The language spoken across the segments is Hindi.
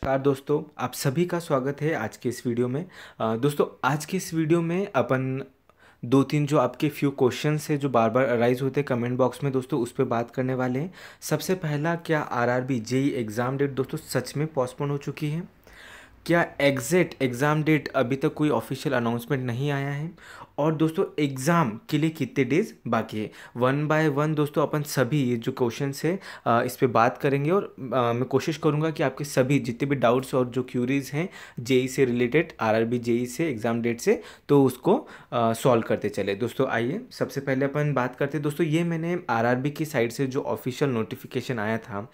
नमस्कार दोस्तों आप सभी का स्वागत है आज के इस वीडियो में दोस्तों आज के इस वीडियो में अपन दो तीन जो आपके फ्यू क्वेश्चन है जो बार बार अराइज होते हैं कमेंट बॉक्स में दोस्तों उस पर बात करने वाले हैं सबसे पहला क्या आरआरबी जेई एग्ज़ाम डेट दोस्तों सच में पोस्टपोन हो चुकी है क्या एग्जैक्ट एग्ज़ाम डेट अभी तक कोई ऑफिशियल अनाउंसमेंट नहीं आया है और दोस्तों एग्ज़ाम के लिए कितने डेज बाकी है वन बाय वन दोस्तों अपन सभी ये जो क्वेश्चन है इस पर बात करेंगे और आ, मैं कोशिश करूँगा कि आपके सभी जितने भी डाउट्स और जो क्यूरीज हैं जेई से related R R B JE से एग्ज़ाम डेट से तो उसको सॉल्व करते चले दोस्तों आइए सबसे पहले अपन बात करते दोस्तों ये मैंने आर आर बी की साइड से जो ऑफिशियल नोटिफिकेशन आया था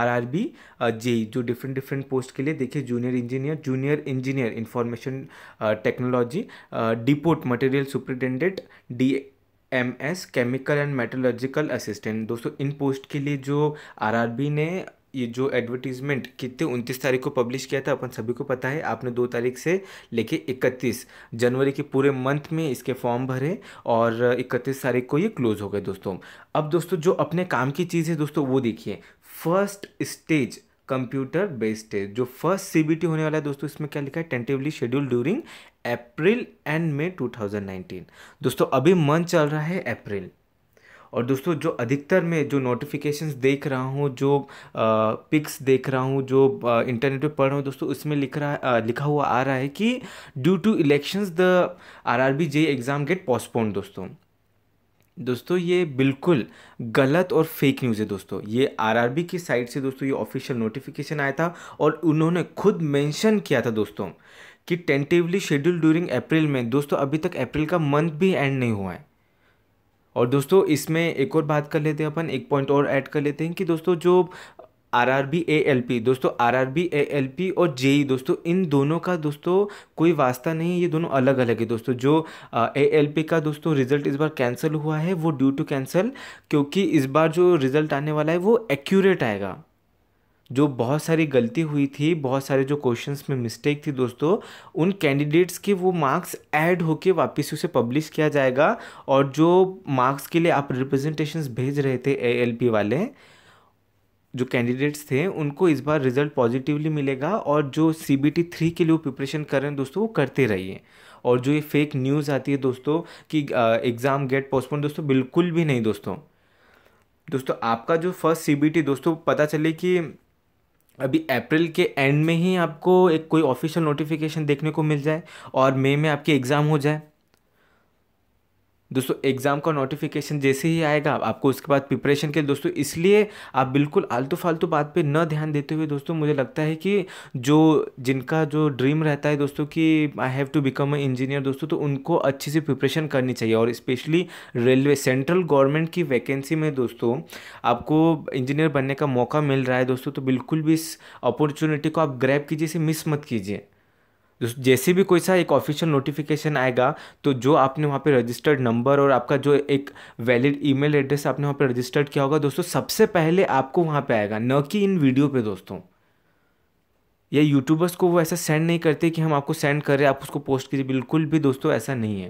आर आर बी जेई जो डिफरेंट डिफरेंट पोस्ट के लिए देखिए junior engineer junior engineer information technology depot material superintendent D M S chemical and metallurgical assistant दोस्तों इन पोस्ट के लिए जो आर आर बी ने ये जो एडवर्टीजमेंट कितने उनतीस तारीख को पब्लिश किया था अपन सभी को पता है आपने दो तारीख से लेके इकतीस जनवरी के पूरे मंथ में इसके फॉर्म भरे और इकतीस तारीख को ये क्लोज हो गए दोस्तों अब दोस्तों जो अपने काम की चीज़ है दोस्तों वो देखिए first stage computer based test जो फर्स्ट सीबीटी होने वाला है दोस्तों इसमें क्या लिखा है tentatively schedule during April and May 2019 दोस्तों अभी मंथ चल रहा है अप्रैल और दोस्तों जो अधिकतर में जो नोटिफिकेशंस देख रहा हूँ जो पिक्स देख रहा हूँ जो इंटरनेट पे पढ़ रहा हूँ दोस्तों उसमें लिख रहा आ, लिखा हुआ आ रहा है कि due to elections the RRB JE exam get postpone दोस्तों दोस्तों ये बिल्कुल गलत और फेक न्यूज़ है दोस्तों ये आरआरबी की साइट से दोस्तों ये ऑफिशियल नोटिफिकेशन आया था और उन्होंने खुद मेंशन किया था दोस्तों कि टेंटिवली शेड्यूल ड्यूरिंग अप्रैल में दोस्तों अभी तक अप्रैल का मंथ भी एंड नहीं हुआ है और दोस्तों इसमें एक और बात कर लेते हैं अपन एक पॉइंट और ऐड कर लेते हैं कि दोस्तों जो R R B A L P दोस्तों R R B A L P और जेई e, दोस्तों इन दोनों का दोस्तों कोई वास्ता नहीं है ये दोनों अलग अलग है दोस्तों जो ए एल पी का दोस्तों रिजल्ट इस बार कैंसिल हुआ है वो ड्यू टू कैंसिल क्योंकि इस बार जो रिजल्ट आने वाला है वो एक्यूरेट आएगा जो बहुत सारी गलती हुई थी बहुत सारे जो क्वेश्चंस में मिस्टेक थी दोस्तों उन कैंडिडेट्स के वो मार्क्स ऐड होके वापस उसे पब्लिश किया जाएगा और जो मार्क्स के लिए आप रिप्रेजेंटेशन भेज रहे थे ए वाले जो कैंडिडेट्स थे उनको इस बार रिजल्ट पॉजिटिवली मिलेगा और जो सी बी टी थ्री के लिए वो प्रिपरेशन कर रहे हैं दोस्तों वो करते रहिए और जो ये फेक न्यूज़ आती है दोस्तों कि एग्ज़ाम गेट पोस्टपोन दोस्तों बिल्कुल भी नहीं दोस्तों दोस्तों आपका जो फर्स्ट सी बी टी दोस्तों पता चले कि अभी अप्रैल के एंड में ही आपको एक कोई ऑफिशियल नोटिफिकेशन देखने को मिल जाए और मई में आपकी एग्ज़ाम हो जाए दोस्तों एग्ज़ाम का नोटिफिकेशन जैसे ही आएगा आपको उसके बाद प्रिपरेशन के दोस्तों इसलिए आप बिल्कुल आलतू फालतू बात पे न ध्यान देते हुए दोस्तों मुझे लगता है कि जो जिनका जो ड्रीम रहता है दोस्तों कि I have to become a engineer दोस्तों तो उनको अच्छी से प्रिपरेशन करनी चाहिए और स्पेशली रेलवे सेंट्रल गवर्नमेंट की वैकेंसी में दोस्तों आपको इंजीनियर बनने का मौका मिल रहा है दोस्तों तो बिल्कुल भी इस अपॉर्चुनिटी को आप ग्रैप कीजिए इसे मिस मत कीजिए जैसे भी कोई सा एक ऑफिशियल नोटिफिकेशन आएगा तो जो आपने वहाँ पे रजिस्टर्ड नंबर और आपका जो एक वैलिड ईमेल एड्रेस आपने वहाँ पे रजिस्टर्ड किया होगा दोस्तों सबसे पहले आपको वहाँ पे आएगा न कि इन वीडियो पे दोस्तों या यूट्यूबर्स को वो ऐसा सेंड नहीं करते कि हम आपको सेंड कर रहे हैं आप उसको पोस्ट कीजिए बिल्कुल भी दोस्तों ऐसा नहीं है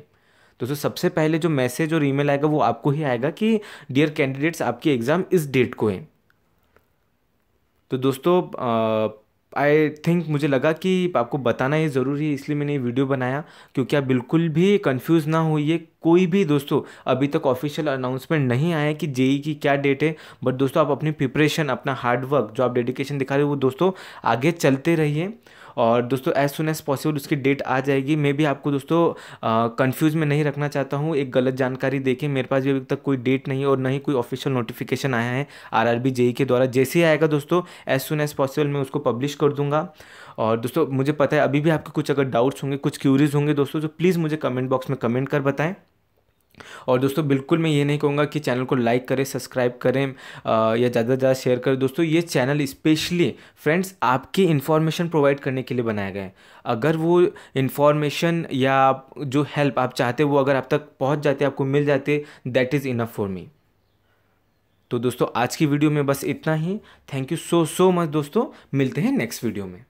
दोस्तों सबसे पहले जो मैसेज और ईमेल आएगा वो आपको ही आएगा कि डियर कैंडिडेट्स आपकी एग्ज़ाम इस डेट को है तो दोस्तों आई थिंक मुझे लगा कि आपको बताना ये ज़रूरी है इसलिए मैंने ये वीडियो बनाया क्योंकि आप बिल्कुल भी कंफ्यूज ना होइए कोई भी दोस्तों अभी तक ऑफिशियल अनाउंसमेंट नहीं आया कि जेई की क्या डेट है बट दोस्तों आप अपनी प्रिपरेशन अपना हार्डवर्क जो आप डेडिकेशन दिखा रहे हो वो दोस्तों आगे चलते रहिए और दोस्तों एज सुन एज़ पॉसिबल उसकी डेट आ जाएगी मैं भी आपको दोस्तों कन्फ्यूज़ में नहीं रखना चाहता हूँ एक गलत जानकारी देखें मेरे पास भी अभी तक कोई डेट नहीं और ही कोई ऑफिशियल नोटिफिकेशन आया है आर आर e के द्वारा जैसे ही आएगा दोस्तों एज सुन एज़ पॉसिबल मैं उसको पब्लिश कर दूँगा और दोस्तों मुझे पता है अभी भी आपके कुछ अगर डाउट्स होंगे कुछ क्यूरीज होंगे दोस्तों तो प्लीज़ मुझे कमेंट बॉक्स में कमेंट कर बताएं और दोस्तों बिल्कुल मैं ये नहीं कहूँगा कि चैनल को लाइक करें सब्सक्राइब करें आ, या ज़्यादा से ज़्यादा शेयर करें दोस्तों ये चैनल स्पेशली फ्रेंड्स आपकी इन्फॉर्मेशन प्रोवाइड करने के लिए बनाया गया है अगर वो इन्फॉर्मेशन या जो हेल्प आप चाहते वो अगर आप तक पहुँच जाते आपको मिल जाते that is enough for me तो दोस्तों आज की वीडियो में बस इतना ही thank you so so much दोस्तों मिलते हैं नेक्स्ट वीडियो में